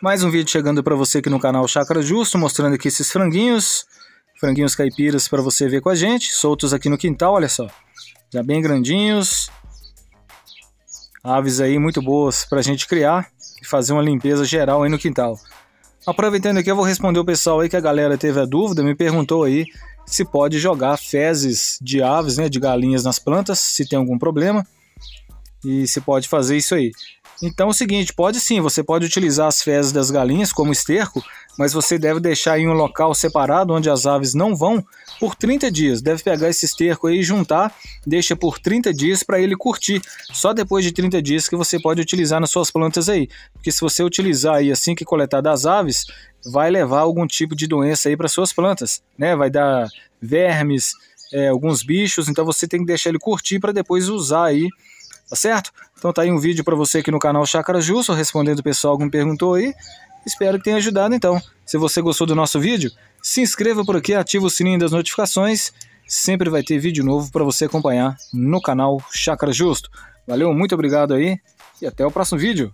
Mais um vídeo chegando para você aqui no canal Chácara Justo, mostrando aqui esses franguinhos, franguinhos caipiras para você ver com a gente, soltos aqui no quintal, olha só, já bem grandinhos, aves aí muito boas para a gente criar e fazer uma limpeza geral aí no quintal. Aproveitando aqui, eu vou responder o pessoal aí que a galera teve a dúvida, me perguntou aí se pode jogar fezes de aves, né, de galinhas nas plantas, se tem algum problema, e se pode fazer isso aí. Então é o seguinte, pode sim, você pode utilizar as fezes das galinhas como esterco, mas você deve deixar em um local separado onde as aves não vão por 30 dias. Deve pegar esse esterco aí e juntar, deixa por 30 dias para ele curtir. Só depois de 30 dias que você pode utilizar nas suas plantas aí. Porque se você utilizar aí assim que coletar das aves, vai levar algum tipo de doença aí para suas plantas, né? Vai dar vermes, é, alguns bichos, então você tem que deixar ele curtir para depois usar aí tá certo? Então tá aí um vídeo para você aqui no canal Chácara Justo, respondendo o pessoal que me perguntou aí. Espero que tenha ajudado então. Se você gostou do nosso vídeo, se inscreva por aqui, ativa o sininho das notificações. Sempre vai ter vídeo novo para você acompanhar no canal Chácara Justo. Valeu, muito obrigado aí e até o próximo vídeo.